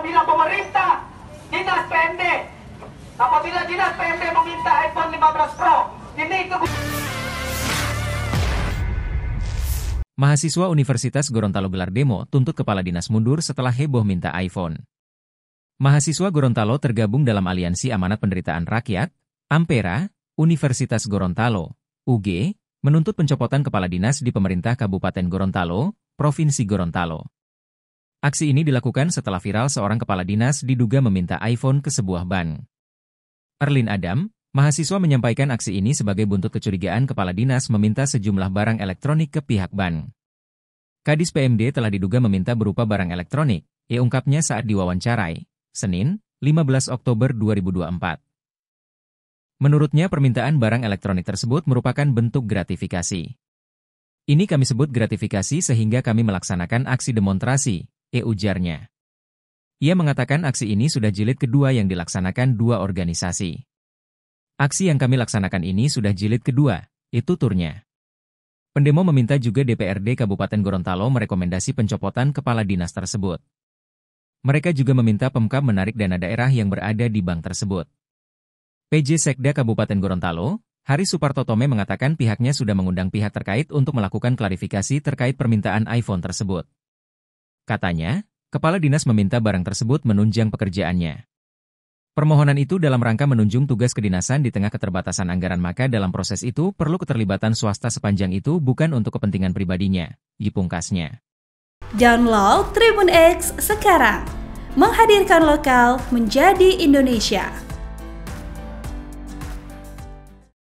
apabila pemerintah dinas PMD apabila dinas PMD meminta iPhone 15 Pro ini itu Mahasiswa Universitas Gorontalo gelar demo tuntut kepala dinas mundur setelah heboh minta iPhone. Mahasiswa Gorontalo tergabung dalam Aliansi Amanat Penderitaan Rakyat, Ampera, Universitas Gorontalo, UG, menuntut pencopotan kepala dinas di pemerintah Kabupaten Gorontalo, Provinsi Gorontalo. Aksi ini dilakukan setelah viral seorang kepala dinas diduga meminta iPhone ke sebuah bank. Erlin Adam, mahasiswa menyampaikan aksi ini sebagai buntut kecurigaan kepala dinas meminta sejumlah barang elektronik ke pihak bank. Kadis PMD telah diduga meminta berupa barang elektronik, ia ungkapnya saat diwawancarai, Senin, 15 Oktober 2024. Menurutnya permintaan barang elektronik tersebut merupakan bentuk gratifikasi. Ini kami sebut gratifikasi sehingga kami melaksanakan aksi demonstrasi, E ujarnya. Ia mengatakan aksi ini sudah jilid kedua yang dilaksanakan dua organisasi. Aksi yang kami laksanakan ini sudah jilid kedua, itu turnya. Pendemo meminta juga DPRD Kabupaten Gorontalo merekomendasi pencopotan kepala dinas tersebut. Mereka juga meminta Pemkab menarik dana daerah yang berada di bank tersebut. PJ Sekda Kabupaten Gorontalo, Hari Suparto Tome mengatakan pihaknya sudah mengundang pihak terkait untuk melakukan klarifikasi terkait permintaan iPhone tersebut. Katanya, Kepala Dinas meminta barang tersebut menunjang pekerjaannya. Permohonan itu dalam rangka menunjung tugas kedinasan di tengah keterbatasan anggaran maka dalam proses itu perlu keterlibatan swasta sepanjang itu bukan untuk kepentingan pribadinya, dipungkasnya. Download Tribun X sekarang, menghadirkan lokal menjadi Indonesia.